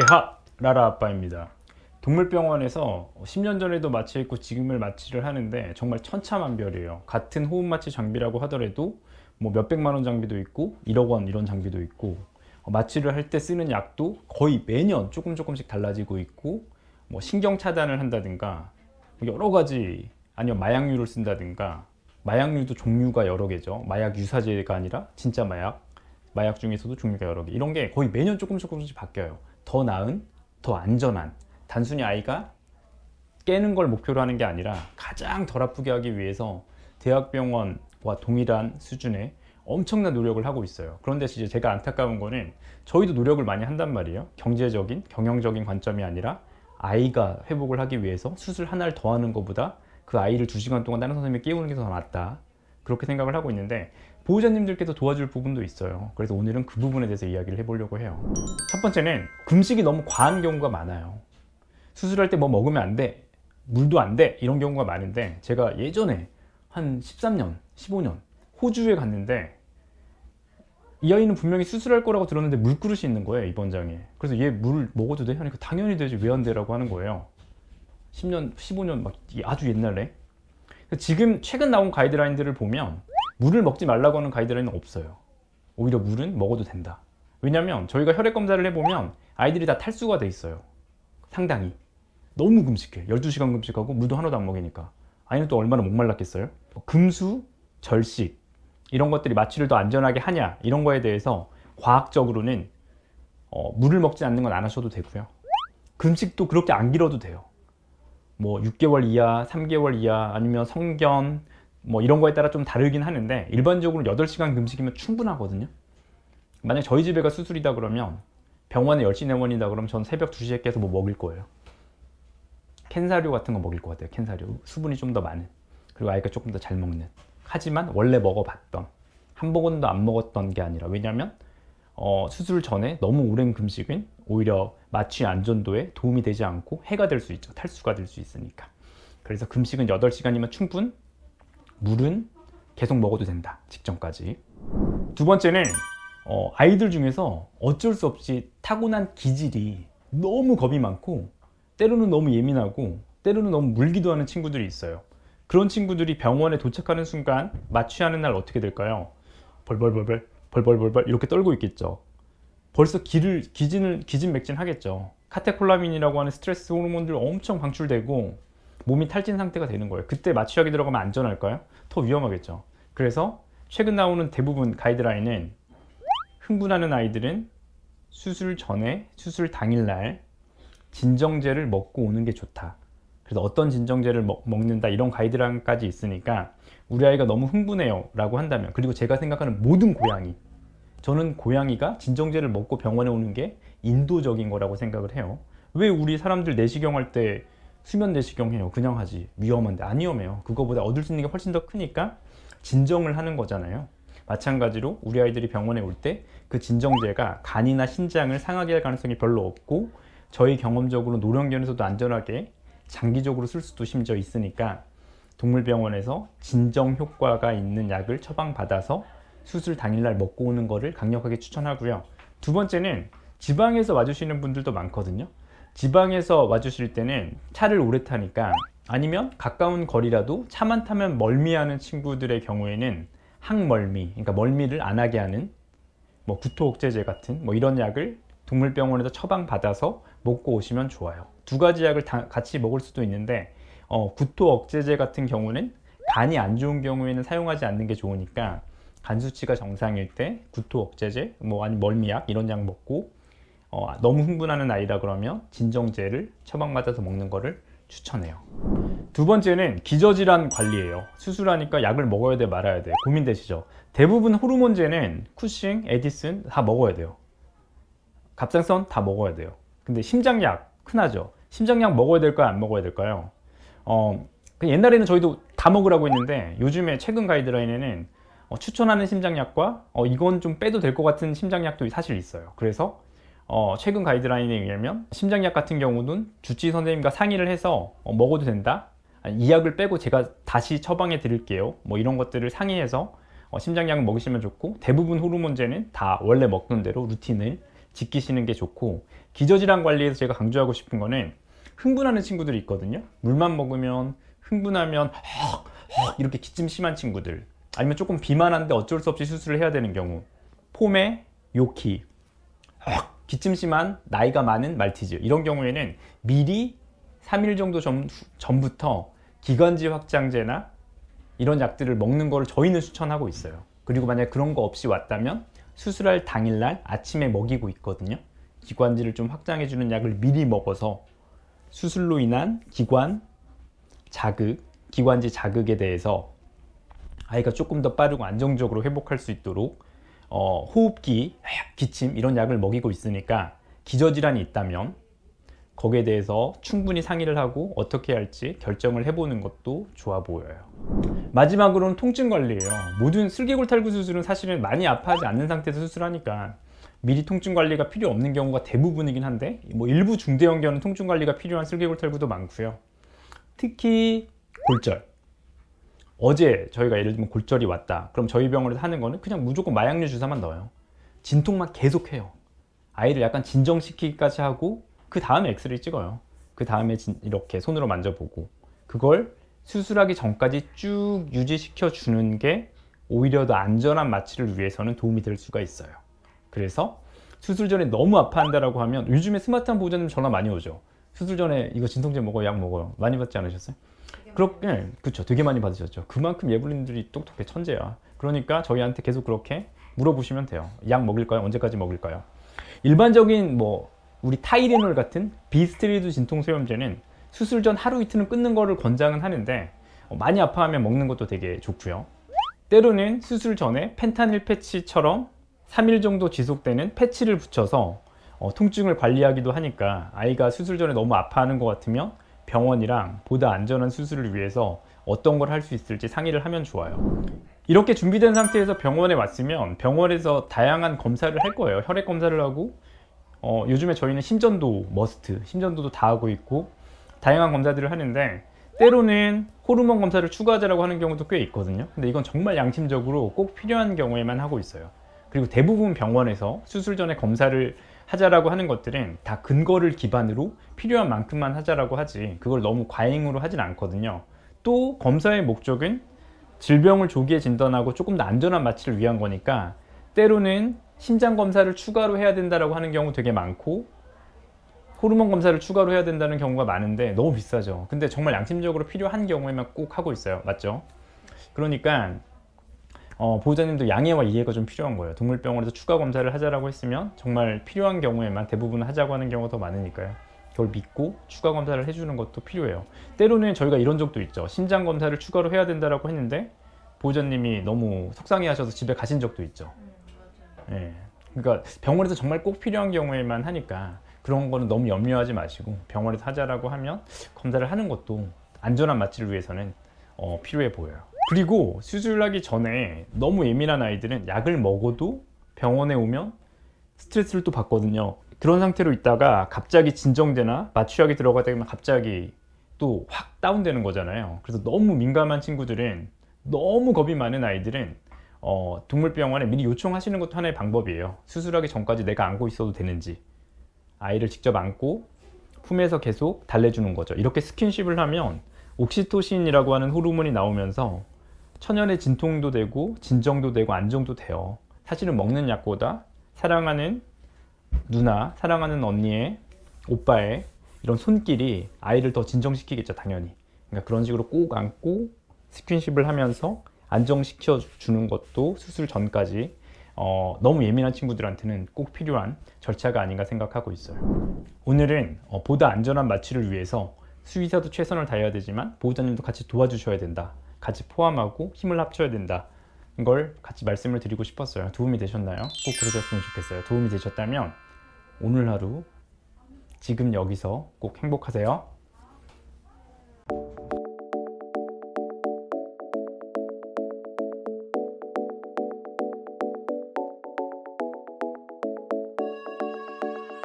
예하! 라라 아빠입니다. 동물병원에서 10년 전에도 마취 했고 지금을 마취를 하는데 정말 천차만별이에요. 같은 호흡 마취 장비라고 하더라도 뭐 몇백만 원 장비도 있고 1억 원 이런 장비도 있고 어, 마취를 할 때 쓰는 약도 거의 매년 조금 조금씩 달라지고 있고 뭐 신경 차단을 한다든가 뭐 여러 가지 아니면 마약류를 쓴다든가 마약류도 종류가 여러 개죠. 마약 유사제가 아니라 진짜 마약 마약 중에서도 종류가 여러 개 이런 게 거의 매년 조금 조금씩 바뀌어요. 더 나은, 더 안전한 단순히 아이가 깨는 걸 목표로 하는 게 아니라 가장 덜 아프게 하기 위해서 대학병원과 동일한 수준의 엄청난 노력을 하고 있어요 그런데 이제 제가 안타까운 거는 저희도 노력을 많이 한단 말이에요 경제적인 경영적인 관점이 아니라 아이가 회복을 하기 위해서 수술 하나를 더 하는 것보다 그 아이를 두시간 동안 다른 선생님이 깨우는 게 더 낫다 그렇게 생각을 하고 있는데 보호자님들께서 도와줄 부분도 있어요 그래서 오늘은 그 부분에 대해서 이야기를 해보려고 해요 첫 번째는 금식이 너무 과한 경우가 많아요 수술할 때 뭐 먹으면 안돼 물도 안 돼 이런 경우가 많은데 제가 예전에 한 13년 15년 호주에 갔는데 이 아이는 분명히 수술할 거라고 들었는데 물그릇이 있는 거예요 입원장에 그래서 얘 물 먹어도 돼? 하니까 당연히 되지 왜 안 돼? 라고 하는 거예요 10년 15년 막 아주 옛날에 지금 최근 나온 가이드라인들을 보면 물을 먹지 말라고 하는 가이드라인은 없어요. 오히려 물은 먹어도 된다. 왜냐면 저희가 혈액 검사를 해보면 아이들이 다 탈수가 돼 있어요. 상당히. 너무 금식해. 12시간 금식하고 물도 하나도 안 먹이니까. 아이는 또 얼마나 목말랐겠어요? 뭐 금수, 절식 이런 것들이 마취를 더 안전하게 하냐 이런 거에 대해서 과학적으로는 어, 물을 먹지 않는 건 안 하셔도 되고요. 금식도 그렇게 안 길어도 돼요. 뭐 6개월 이하, 3개월 이하 아니면 성견, 뭐 이런 거에 따라 좀 다르긴 하는데 일반적으로 8시간 금식이면 충분하거든요 만약 저희 집에 가 수술이다 그러면 병원에 10시 내원이다 그러면 전 새벽 2시에 깨서 뭐먹을 거예요 캔사료 같은 거 먹일 것 같아요 캔사료 수분이 좀 더 많은 그리고 아이가 조금 더 잘 먹는 하지만 원래 먹어봤던 한 번도 안 먹었던 게 아니라 왜냐면 어, 수술 전에 너무 오랜 금식은 오히려 마취 안전도에 도움이 되지 않고 해가 될 수 있죠 탈수가 될 수 있으니까 그래서 금식은 8시간이면 충분 물은 계속 먹어도 된다 직전까지 두 번째는 어, 아이들 중에서 어쩔 수 없이 타고난 기질이 너무 겁이 많고 때로는 너무 예민하고 때로는 너무 물기도 하는 친구들이 있어요 그런 친구들이 병원에 도착하는 순간 마취하는 날 어떻게 될까요? 벌벌벌벌 벌벌벌벌 이렇게 떨고 있겠죠 벌써 기를 기진을 기진맥진 하겠죠 카테콜라민이라고 하는 스트레스 호르몬들 엄청 방출되고 몸이 탈진 상태가 되는 거예요. 그때 마취약이 들어가면 안전할까요? 더 위험하겠죠. 그래서 최근 나오는 대부분 가이드라인은 흥분하는 아이들은 수술 전에 수술 당일날 진정제를 먹고 오는 게 좋다. 그래서 어떤 진정제를 먹, 는다 이런 가이드라인까지 있으니까 우리 아이가 너무 흥분해요 라고 한다면 그리고 제가 생각하는 모든 고양이 저는 고양이가 진정제를 먹고 병원에 오는 게 인도적인 거라고 생각을 해요 왜 우리 사람들 내시경 할때 수면 내시경해요. 그냥 하지. 위험한데 안 위험해요. 그거보다 얻을 수 있는 게 훨씬 더 크니까 진정을 하는 거잖아요. 마찬가지로 우리 아이들이 병원에 올 때 그 진정제가 간이나 신장을 상하게 할 가능성이 별로 없고 저희 경험적으로 노령견에서도 안전하게 장기적으로 쓸 수도 심지어 있으니까 동물병원에서 진정 효과가 있는 약을 처방받아서 수술 당일날 먹고 오는 거를 강력하게 추천하고요. 두 번째는 지방에서 와주시는 분들도 많거든요. 지방에서 와주실 때는 차를 오래 타니까 아니면 가까운 거리라도 차만 타면 멀미하는 친구들의 경우에는 항멀미, 그러니까 멀미를 안 하게 하는 뭐 구토억제제 같은 뭐 이런 약을 동물병원에서 처방받아서 먹고 오시면 좋아요. 두 가지 약을 다 같이 먹을 수도 있는데 어, 구토억제제 같은 경우는 간이 안 좋은 경우에는 사용하지 않는 게 좋으니까 간 수치가 정상일 때 구토억제제, 뭐 아니 멀미약 이런 약 먹고 어, 너무 흥분하는 아이다 그러면 진정제를 처방받아서 먹는 것을 추천해요 두 번째는 기저질환 관리예요 수술하니까 약을 먹어야 돼 말아야 돼 고민되시죠 대부분 호르몬제는 쿠싱, 에디슨 다 먹어야 돼요 갑상선 다 먹어야 돼요 근데 심장약 흔하죠 심장약 먹어야 될까요 안 먹어야 될까요 어, 그 옛날에는 저희도 다 먹으라고 했는데 요즘에 최근 가이드라인에는 어, 추천하는 심장약과 어, 이건 좀 빼도 될 것 같은 심장약도 사실 있어요 그래서 어, 최근 가이드라인에 의하면 심장약 같은 경우는 주치 의 선생님과 상의를 해서 어, 먹어도 된다 이 약을 빼고 제가 다시 처방해 드릴게요 뭐 이런 것들을 상의해서 어, 심장약을 먹으시면 좋고 대부분 호르몬제는 다 원래 먹던 대로 루틴을 지키시는 게 좋고 기저질환 관리에서 제가 강조하고 싶은 거는 흥분하는 친구들이 있거든요 물만 먹으면 흥분하면 헉, 헉 이렇게 기침 심한 친구들 아니면 조금 비만한데 어쩔 수 없이 수술을 해야 되는 경우 폼에 요키 헉 기침 심한 나이가 많은 말티즈 이런 경우에는 미리 3일 정도 전, 전부터 기관지 확장제나 이런 약들을 먹는 것을 저희는 추천하고 있어요 그리고 만약 그런 거 없이 왔다면 수술할 당일날 아침에 먹이고 있거든요 기관지를 좀 확장해주는 약을 미리 먹어서 수술로 인한 기관 자극, 기관지 자극에 대해서 아이가 조금 더 빠르고 안정적으로 회복할 수 있도록 어, 호흡기, 기침 이런 약을 먹이고 있으니까 기저질환이 있다면 거기에 대해서 충분히 상의를 하고 어떻게 할지 결정을 해보는 것도 좋아 보여요 마지막으로는 통증 관리예요 모든 슬개골탈구 수술은 사실은 많이 아파하지 않는 상태에서 수술하니까 미리 통증 관리가 필요 없는 경우가 대부분이긴 한데 뭐 일부 중대형 견은 통증 관리가 필요한 슬개골탈구도 많고요 특히 골절 어제 저희가 예를 들면 골절이 왔다 그럼 저희 병원에서 하는 거는 그냥 무조건 마약류 주사만 넣어요 진통만 계속해요 아이를 약간 진정시키기까지 하고 그 다음에 엑스를 찍어요 그 다음에 이렇게 손으로 만져보고 그걸 수술하기 전까지 쭉 유지시켜 주는 게 오히려 더 안전한 마취를 위해서는 도움이 될 수가 있어요 그래서 수술 전에 너무 아파한다라고 하면 요즘에 스마트한 보호자님 전화 많이 오죠 수술 전에 이거 진통제 먹어요 약 먹어요 많이 받지 않으셨어요? 그렇게 예, 그렇죠. 되게 많이 받으셨죠. 그만큼 예불린들이 똑똑해 천재야. 그러니까 저희한테 계속 그렇게 물어보시면 돼요. 약먹을까요 언제까지 먹을까요 일반적인 뭐 우리 타이레놀 같은 비스트리드 진통소염제는 수술 전 하루 이틀은 끊는 거를 권장은 하는데 어, 많이 아파하면 먹는 것도 되게 좋고요. 때로는 수술 전에 펜타닐 패치처럼 3일 정도 지속되는 패치를 붙여서 어, 통증을 관리하기도 하니까 아이가 수술 전에 너무 아파하는 것 같으면 병원이랑 보다 안전한 수술을 위해서 어떤 걸 할 수 있을지 상의를 하면 좋아요 이렇게 준비된 상태에서 병원에 왔으면 병원에서 다양한 검사를 할 거예요 혈액 검사를 하고 어, 요즘에 저희는 심전도 머스트 심전도도 다 하고 있고 다양한 검사들을 하는데 때로는 호르몬 검사를 추가하자라고 하는 경우도 꽤 있거든요 근데 이건 정말 양심적으로 꼭 필요한 경우에만 하고 있어요 그리고 대부분 병원에서 수술 전에 검사를 하자라고 하는 것들은 다 근거를 기반으로 필요한 만큼만 하자라고 하지 그걸 너무 과잉으로 하진 않거든요 또 검사의 목적은 질병을 조기에 진단하고 조금 더 안전한 마취를 위한 거니까 때로는 신장 검사를 추가로 해야 된다라고 하는 경우 되게 많고 호르몬 검사를 추가로 해야 된다는 경우가 많은데 너무 비싸죠 근데 정말 양심적으로 필요한 경우에만 꼭 하고 있어요 맞죠? 그러니까 어, 보호자님도 양해와 이해가 좀 필요한 거예요. 동물병원에서 추가 검사를 하자라고 했으면 정말 필요한 경우에만 대부분 하자고 하는 경우가 더 많으니까요. 그걸 믿고 추가 검사를 해주는 것도 필요해요. 때로는 저희가 이런 적도 있죠. 신장 검사를 추가로 해야 된다라고 했는데 보호자님이 너무 속상해하셔서 집에 가신 적도 있죠. 네. 그러니까 병원에서 정말 꼭 필요한 경우에만 하니까 그런 거는 너무 염려하지 마시고 병원에서 하자라고 하면 검사를 하는 것도 안전한 마취를 위해서는 어, 필요해 보여요. 그리고 수술하기 전에 너무 예민한 아이들은 약을 먹어도 병원에 오면 스트레스를 또 받거든요 그런 상태로 있다가 갑자기 진정제나 마취약이 들어가게되면 갑자기 또 확 다운되는 거잖아요 그래서 너무 민감한 친구들은 너무 겁이 많은 아이들은 어, 동물병원에 미리 요청하시는 것도 하나의 방법이에요 수술하기 전까지 내가 안고 있어도 되는지 아이를 직접 안고 품에서 계속 달래주는 거죠 이렇게 스킨십을 하면 옥시토신이라고 하는 호르몬이 나오면서 천연의 진통도 되고 진정도 되고 안정도 돼요. 사실은 먹는 약보다 사랑하는 누나, 사랑하는 언니의 오빠의 이런 손길이 아이를 더 진정시키겠죠, 당연히. 그러니까 그런 식으로 꼭 안고 스킨십을 하면서 안정시켜 주는 것도 수술 전까지 어, 너무 예민한 친구들한테는 꼭 필요한 절차가 아닌가 생각하고 있어요. 오늘은 어, 보다 안전한 마취를 위해서 수의사도 최선을 다해야 되지만 보호자님도 같이 도와주셔야 된다. 같이 포함하고 힘을 합쳐야 된다. 이걸 같이 말씀을 드리고 싶었어요. 도움이 되셨나요? 꼭 그러셨으면 좋겠어요. 도움이 되셨다면 오늘 하루 지금 여기서 꼭 행복하세요.